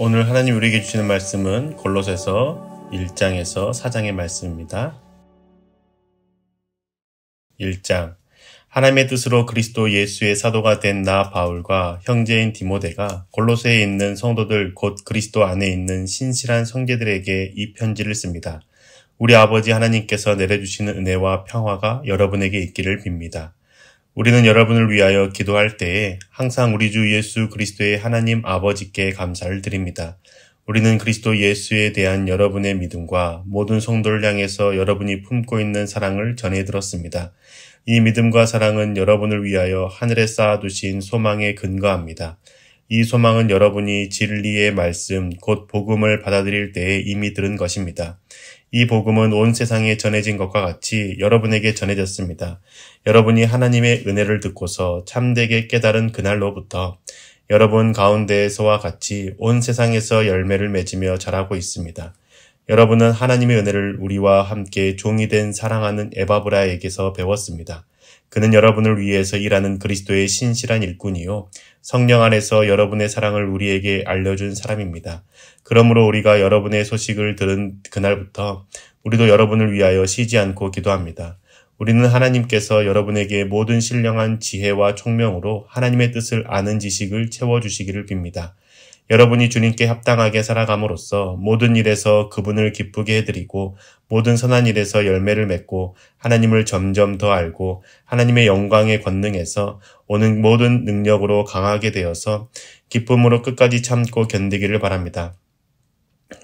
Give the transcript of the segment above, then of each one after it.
오늘 하나님 우리에게 주시는 말씀은 골로새서 1장에서 4장의 말씀입니다. 1장 하나님의 뜻으로 그리스도 예수의 사도가 된 나 바울과 형제인 디모데가 골로새에 있는 성도들 곧 그리스도 안에 있는 신실한 성제들에게 이 편지를 씁니다. 우리 아버지 하나님께서 내려주시는 은혜와 평화가 여러분에게 있기를 빕니다. 우리는 여러분을 위하여 기도할 때에 항상 우리 주 예수 그리스도의 하나님 아버지께 감사를 드립니다. 우리는 그리스도 예수에 대한 여러분의 믿음과 모든 성도를 향해서 여러분이 품고 있는 사랑을 전해 들었습니다. 이 믿음과 사랑은 여러분을 위하여 하늘에 쌓아두신 소망에 근거합니다. 이 소망은 여러분이 진리의 말씀, 곧 복음을 받아들일 때에 이미 들은 것입니다. 이 복음은 온 세상에 전해진 것과 같이 여러분에게 전해졌습니다. 여러분이 하나님의 은혜를 듣고서 참되게 깨달은 그날로부터 여러분 가운데에서와 같이 온 세상에서 열매를 맺으며 자라고 있습니다. 여러분은 하나님의 은혜를 우리와 함께 종이 된 사랑하는 에바브라에게서 배웠습니다. 그는 여러분을 위해서 일하는 그리스도의 신실한 일꾼이요. 성령 안에서 여러분의 사랑을 우리에게 알려준 사람입니다. 그러므로 우리가 여러분의 소식을 들은 그날부터 우리도 여러분을 위하여 쉬지 않고 기도합니다. 우리는 하나님께서 여러분에게 모든 신령한 지혜와 총명으로 하나님의 뜻을 아는 지식을 채워주시기를 빕니다. 여러분이 주님께 합당하게 살아감으로써 모든 일에서 그분을 기쁘게 해드리고 모든 선한 일에서 열매를 맺고 하나님을 점점 더 알고 하나님의 영광의 권능에서 오는 모든 능력으로 강하게 되어서 기쁨으로 끝까지 참고 견디기를 바랍니다.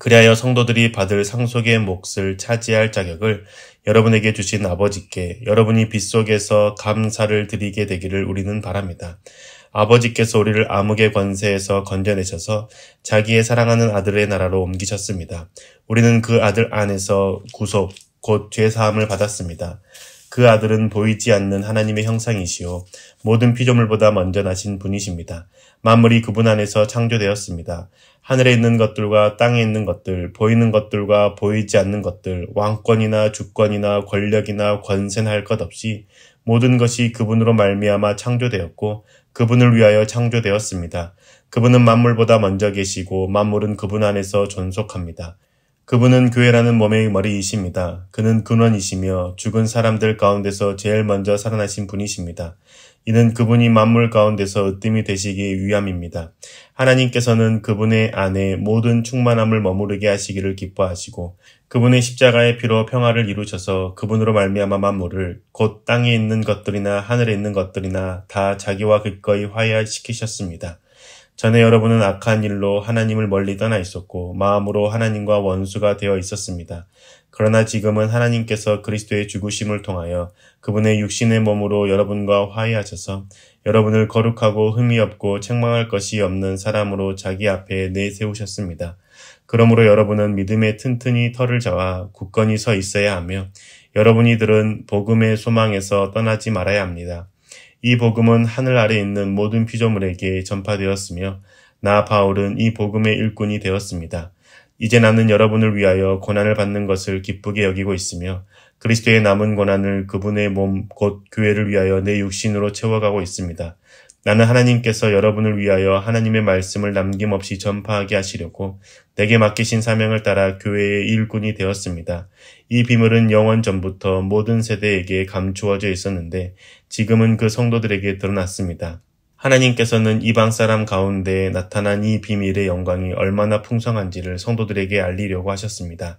그리하여 성도들이 받을 상속의 몫을 차지할 자격을 여러분에게 주신 아버지께 여러분이 빗속에서 감사를 드리게 되기를 우리는 바랍니다. 아버지께서 우리를 암흑의 권세에서 건져내셔서 자기의 사랑하는 아들의 나라로 옮기셨습니다. 우리는 그 아들 안에서 구속, 곧 죄사함을 받았습니다. 그 아들은 보이지 않는 하나님의 형상이시요. 모든 피조물보다 먼저 나신 분이십니다. 만물이 그분 안에서 창조되었습니다. 하늘에 있는 것들과 땅에 있는 것들, 보이는 것들과 보이지 않는 것들, 왕권이나 주권이나 권력이나 권세나 할 것 없이 모든 것이 그분으로 말미암아 창조되었고 그분을 위하여 창조되었습니다. 그분은 만물보다 먼저 계시고 만물은 그분 안에서 존속합니다. 그분은 교회라는 몸의 머리이십니다. 그는 근원이시며 죽은 사람들 가운데서 제일 먼저 살아나신 분이십니다. 이는 그분이 만물 가운데서 으뜸이 되시기 위함입니다. 하나님께서는 그분의 안에 모든 충만함을 머무르게 하시기를 기뻐하시고 그분의 십자가의 피로 평화를 이루셔서 그분으로 말미암아 만물을 곧 땅에 있는 것들이나 하늘에 있는 것들이나 다 자기와 그꺼이 화해시키셨습니다. 할 전에 여러분은 악한 일로 하나님을 멀리 떠나 있었고 마음으로 하나님과 원수가 되어 있었습니다. 그러나 지금은 하나님께서 그리스도의 죽으심을 통하여 그분의 육신의 몸으로 여러분과 화해하셔서 여러분을 거룩하고 흠이 없고 책망할 것이 없는 사람으로 자기 앞에 내세우셨습니다. 그러므로 여러분은 믿음에 튼튼히 터를 잡아 굳건히 서 있어야 하며 여러분이들은 복음의 소망에서 떠나지 말아야 합니다. 이 복음은 하늘 아래 있는 모든 피조물에게 전파되었으며 나 바울은 이 복음의 일꾼이 되었습니다. 이제 나는 여러분을 위하여 고난을 받는 것을 기쁘게 여기고 있으며 그리스도의 남은 고난을 그분의 몸, 곧 교회를 위하여 내 육신으로 채워가고 있습니다. 나는 하나님께서 여러분을 위하여 하나님의 말씀을 남김없이 전파하게 하시려고 내게 맡기신 사명을 따라 교회의 일꾼이 되었습니다. 이비물은 영원 전부터 모든 세대에게 감추어져 있었는데 지금은 그 성도들에게 드러났습니다. 하나님께서는 이방 사람 가운데 나타난 이 비밀의 영광이 얼마나 풍성한지를 성도들에게 알리려고 하셨습니다.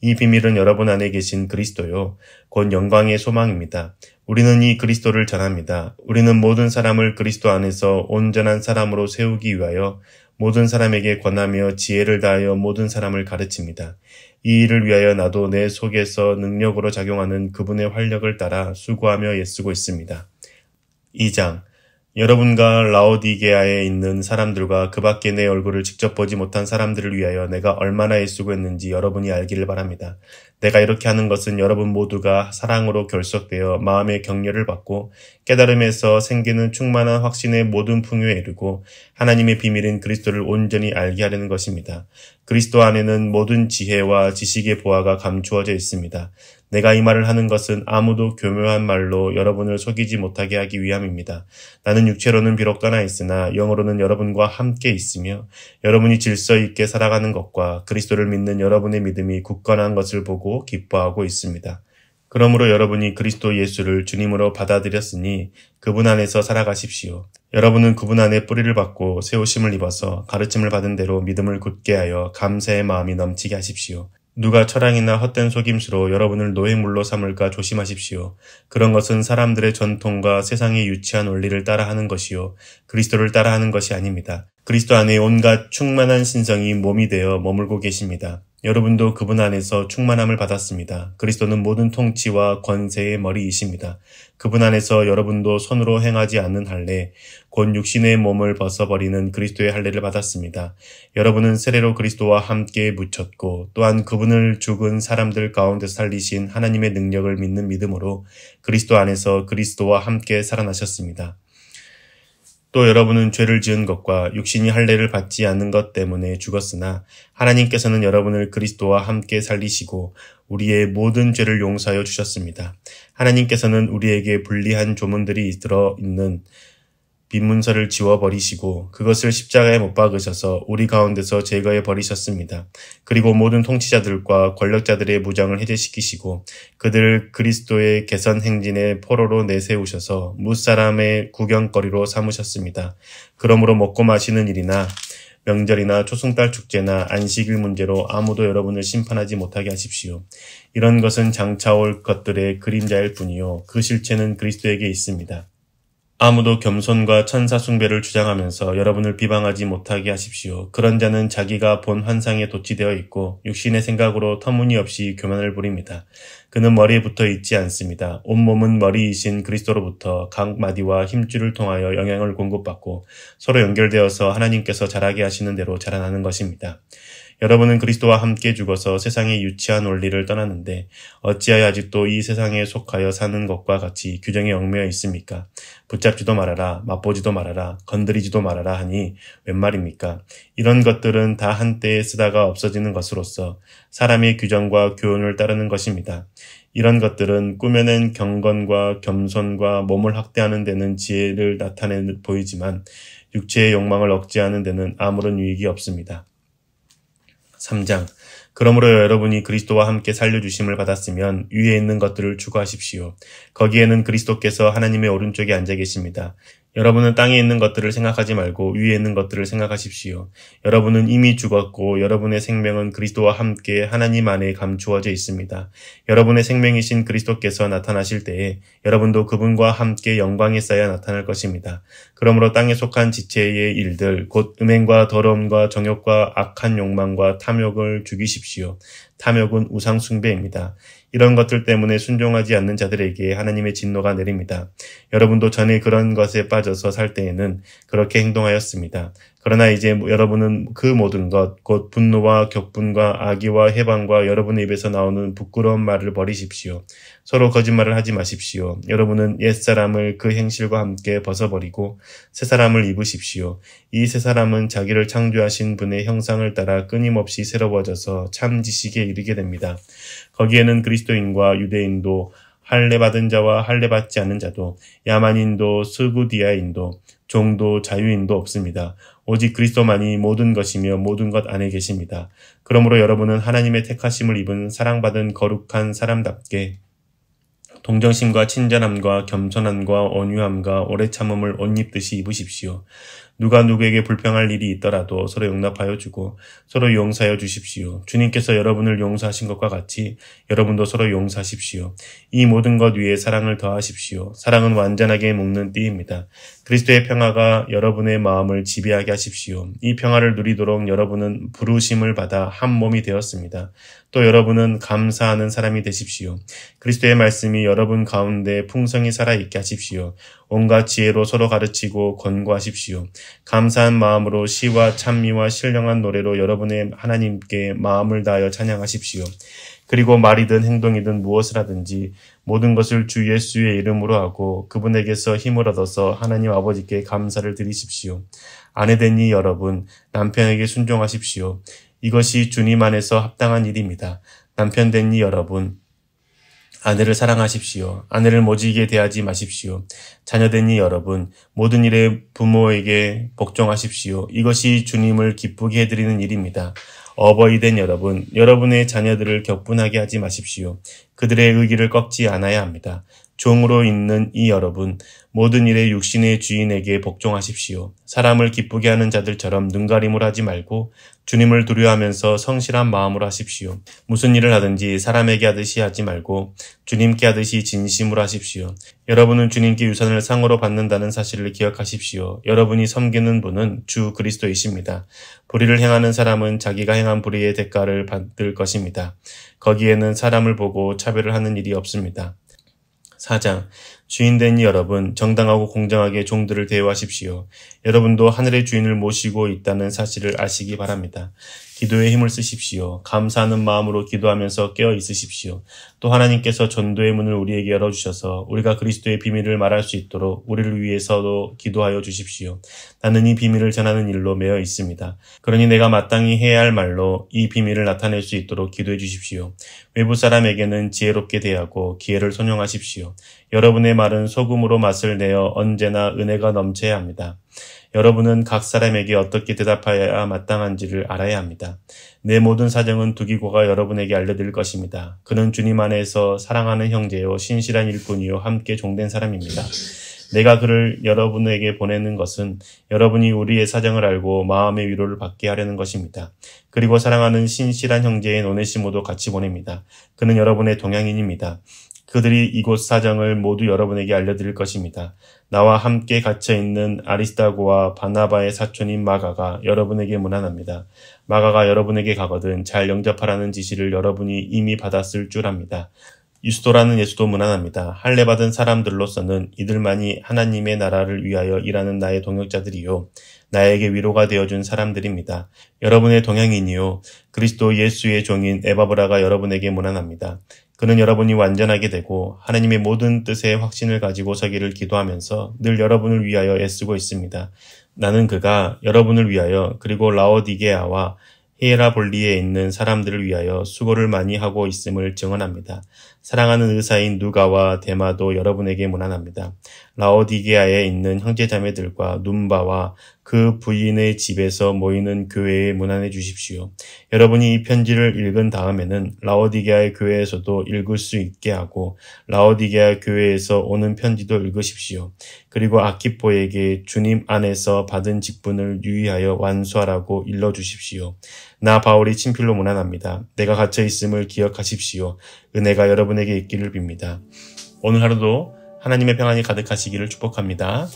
이 비밀은 여러분 안에 계신 그리스도요. 곧 영광의 소망입니다. 우리는 이 그리스도를 전합니다. 우리는 모든 사람을 그리스도 안에서 온전한 사람으로 세우기 위하여 모든 사람에게 권하며 지혜를 다하여 모든 사람을 가르칩니다. 이 일을 위하여 나도 내 속에서 능력으로 작용하는 그분의 활력을 따라 수고하며 애쓰고 있습니다. 2장 여러분과 라오디게아에 있는 사람들과 그 밖에 내 얼굴을 직접 보지 못한 사람들을 위하여 내가 얼마나 애쓰고 했는지 여러분이 알기를 바랍니다. 내가 이렇게 하는 것은 여러분 모두가 사랑으로 결속되어 마음의 격려를 받고 깨달음에서 생기는 충만한 확신의 모든 풍요에 이르고 하나님의 비밀인 그리스도를 온전히 알게 하려는 것입니다. 그리스도 안에는 모든 지혜와 지식의 보화가 감추어져 있습니다. 내가 이 말을 하는 것은 아무도 교묘한 말로 여러분을 속이지 못하게 하기 위함입니다. 나는 육체로는 비록 떠나 있으나 영으로는 여러분과 함께 있으며 여러분이 질서 있게 살아가는 것과 그리스도를 믿는 여러분의 믿음이 굳건한 것을 보고 기뻐하고 있습니다. 그러므로 여러분이 그리스도 예수를 주님으로 받아들였으니 그분 안에서 살아가십시오. 여러분은 그분 안에 뿌리를 받고 세우심을 입어서 가르침을 받은 대로 믿음을 굳게 하여 감사의 마음이 넘치게 하십시오. 누가 철학이나 헛된 속임수로 여러분을 노예물로 삼을까 조심하십시오. 그런 것은 사람들의 전통과 세상의 유치한 원리를 따라하는 것이요. 그리스도를 따라하는 것이 아닙니다. 그리스도 안에 온갖 충만한 신성이 몸이 되어 머물고 계십니다. 여러분도 그분 안에서 충만함을 받았습니다. 그리스도는 모든 통치와 권세의 머리이십니다. 그분 안에서 여러분도 손으로 행하지 않는 할례, 곧 육신의 몸을 벗어버리는 그리스도의 할례를 받았습니다. 여러분은 세례로 그리스도와 함께 묻혔고 또한 그분을 죽은 사람들 가운데 살리신 하나님의 능력을 믿는 믿음으로 그리스도 안에서 그리스도와 함께 살아나셨습니다. 또 여러분은 죄를 지은 것과 육신이 할례를 받지 않는 것 때문에 죽었으나 하나님께서는 여러분을 그리스도와 함께 살리시고 우리의 모든 죄를 용서하여 주셨습니다. 하나님께서는 우리에게 불리한 조문들이 들어 있는 빈문서를 지워버리시고 그것을 십자가에 못 박으셔서 우리 가운데서 제거해 버리셨습니다. 그리고 모든 통치자들과 권력자들의 무장을 해제시키시고 그들 그리스도의 개선 행진의 포로로 내세우셔서 무사람의 구경거리로 삼으셨습니다. 그러므로 먹고 마시는 일이나 명절이나 초승달 축제나 안식일 문제로 아무도 여러분을 심판하지 못하게 하십시오. 이런 것은 장차올 것들의 그림자일 뿐이요. 그 실체는 그리스도에게 있습니다. 아무도 겸손과 천사 숭배를 주장하면서 여러분을 비방하지 못하게 하십시오. 그런 자는 자기가 본 환상에 도취되어 있고 육신의 생각으로 터무니없이 교만을 부립니다. 그는 머리에 붙어 있지 않습니다. 온몸은 머리이신 그리스도로부터 각 마디와 힘줄을 통하여 영향을 공급받고 서로 연결되어서 하나님께서 자라게 하시는 대로 자라나는 것입니다. 여러분은 그리스도와 함께 죽어서 세상의 유치한 원리를 떠났는데 어찌하여 아직도 이 세상에 속하여 사는 것과 같이 규정에 얽매여 있습니까? 붙잡지도 말아라, 맛보지도 말아라, 건드리지도 말아라 하니 웬 말입니까? 이런 것들은 다한때 쓰다가 없어지는 것으로서 사람의 규정과 교훈을 따르는 것입니다. 이런 것들은 꾸며낸 경건과 겸손과 몸을 확대하는 데는 지혜를 나타내 는 보이지만 육체의 욕망을 억제하는 데는 아무런 유익이 없습니다. 3장 그러므로 여러분이 그리스도와 함께 살려주심을 받았으면 위에 있는 것들을 추구하십시오. 거기에는 그리스도께서 하나님의 오른쪽에 앉아 계십니다. 여러분은 땅에 있는 것들을 생각하지 말고 위에 있는 것들을 생각하십시오. 여러분은 이미 죽었고 여러분의 생명은 그리스도와 함께 하나님 안에 감추어져 있습니다. 여러분의 생명이신 그리스도께서 나타나실 때에 여러분도 그분과 함께 영광에 쌓여 나타날 것입니다. 그러므로 땅에 속한 지체의 일들, 곧 음행과 더러움과 정욕과 악한 욕망과 탐욕을 죽이십시오. 탐욕은 우상숭배입니다. 이런 것들 때문에 순종하지 않는 자들에게 하나님의 진노가 내립니다. 여러분도 전에 그런 것에 빠져서 살 때에는 그렇게 행동하였습니다. 그러나 이제 뭐 여러분은 그 모든 것, 곧 분노와 격분과 악의와 해방과 여러분의 입에서 나오는 부끄러운 말을 버리십시오. 서로 거짓말을 하지 마십시오. 여러분은 옛사람을 그 행실과 함께 벗어버리고 새 사람을 입으십시오. 이 새 사람은 자기를 창조하신 분의 형상을 따라 끊임없이 새로워져서 참 지식에 이르게 됩니다. 거기에는 그리스도인과 유대인도 할례 받은 자와 할례 받지 않은 자도 야만인도 스구디아인도 종도 자유인도 없습니다. 오직 그리스도만이 모든 것이며 모든 것 안에 계십니다. 그러므로 여러분은 하나님의 택하심을 입은 사랑받은 거룩한 사람답게 동정심과 친절함과 겸손함과 온유함과 오래 참음을 옷 입듯이 입으십시오. 누가 누구에게 불평할 일이 있더라도 서로 용납하여 주고 서로 용서하여 주십시오. 주님께서 여러분을 용서하신 것과 같이 여러분도 서로 용서하십시오. 이 모든 것 위에 사랑을 더하십시오. 사랑은 완전하게 먹는 띠입니다. 그리스도의 평화가 여러분의 마음을 지배하게 하십시오. 이 평화를 누리도록 여러분은 부르심을 받아 한 몸이 되었습니다. 또 여러분은 감사하는 사람이 되십시오. 그리스도의 말씀이 여러분 가운데 풍성히 살아있게 하십시오. 온갖 지혜로 서로 가르치고 권고하십시오. 감사한 마음으로 시와 찬미와 신령한 노래로 여러분의 하나님께 마음을 다하여 찬양하십시오. 그리고 말이든 행동이든 무엇을 하든지 모든 것을 주 예수의 이름으로 하고 그분에게서 힘을 얻어서 하나님 아버지께 감사를 드리십시오. 아내 되니 여러분 남편에게 순종하십시오. 이것이 주님 안에서 합당한 일입니다. 남편 된니 여러분, 아내를 사랑하십시오. 아내를 모지게 대하지 마십시오. 자녀되니 여러분, 모든 일에 부모에게 복종하십시오. 이것이 주님을 기쁘게 해드리는 일입니다. 어버이 된 여러분, 여러분의 자녀들을 격분하게 하지 마십시오. 그들의 의기를 꺾지 않아야 합니다. 종으로 있는 이 여러분 모든 일에 육신의 주인에게 복종하십시오. 사람을 기쁘게 하는 자들처럼 눈가림을 하지 말고 주님을 두려워하면서 성실한 마음으로 하십시오. 무슨 일을 하든지 사람에게 하듯이 하지 말고 주님께 하듯이 진심으로 하십시오. 여러분은 주님께 유산을 상으로 받는다는 사실을 기억하십시오. 여러분이 섬기는 분은 주 그리스도이십니다. 불의를 행하는 사람은 자기가 행한 불의의 대가를 받을 것입니다. 거기에는 사람을 보고 차별을 하는 일이 없습니다. 4장 주인된 여러분, 정당하고 공정하게 종들을 대우하십시오. 여러분도 하늘의 주인을 모시고 있다는 사실을 아시기 바랍니다. 기도에 힘을 쓰십시오. 감사하는 마음으로 기도하면서 깨어 있으십시오. 또 하나님께서 전도의 문을 우리에게 열어주셔서 우리가 그리스도의 비밀을 말할 수 있도록 우리를 위해서도 기도하여 주십시오. 나는 이 비밀을 전하는 일로 매어 있습니다. 그러니 내가 마땅히 해야 할 말로 이 비밀을 나타낼 수 있도록 기도해 주십시오. 외부 사람에게는 지혜롭게 대하고 기회를 선용하십시오. 여러분의 말은 소금으로 맛을 내어 언제나 은혜가 넘쳐야 합니다. 여러분은 각 사람에게 어떻게 대답해야 마땅한지를 알아야 합니다. 내 모든 사정은 두기고가 여러분에게 알려드릴 것입니다. 그는 주님 안에서 사랑하는 형제요, 신실한 일꾼이요, 함께 종된 사람입니다. 내가 그를 여러분에게 보내는 것은 여러분이 우리의 사정을 알고 마음의 위로를 받게 하려는 것입니다. 그리고 사랑하는 신실한 형제인 오네시모도 같이 보냅니다. 그는 여러분의 동양인입니다. 그들이 이곳 사정을 모두 여러분에게 알려드릴 것입니다. 나와 함께 갇혀있는 아리스타고와 바나바의 사촌인 마가가 여러분에게 문안합니다. 마가가 여러분에게 가거든 잘 영접하라는 지시를 여러분이 이미 받았을 줄 압니다. 유스도라는 예수도 무난합니다. 할례받은 사람들로서는 이들만이 하나님의 나라를 위하여 일하는 나의 동역자들이요. 나에게 위로가 되어준 사람들입니다. 여러분의 동향인이요 그리스도 예수의 종인 에바브라가 여러분에게 무난합니다. 그는 여러분이 완전하게 되고 하나님의 모든 뜻에 확신을 가지고 서기를 기도하면서 늘 여러분을 위하여 애쓰고 있습니다. 나는 그가 여러분을 위하여 그리고 라오디게아와 히에라볼리에 있는 사람들을 위하여 수고를 많이 하고 있음을 증언합니다. 사랑하는 의사인 누가와 대마도 여러분에게 문안합니다. 라오디게아에 있는 형제자매들과 눈바와 그 부인의 집에서 모이는 교회에 문안해 주십시오. 여러분이 이 편지를 읽은 다음에는 라오디게아의 교회에서도 읽을 수 있게 하고 라오디게아 교회에서 오는 편지도 읽으십시오. 그리고 아키포에게 주님 안에서 받은 직분을 유의하여 완수하라고 일러 주십시오. 나 바울이 친필로 문안합니다. 내가 갇혀 있음을 기억하십시오. 은혜가 여러분에게 있기를 빕니다. 오늘 하루도 하나님의 평안이 가득하시기를 축복합니다.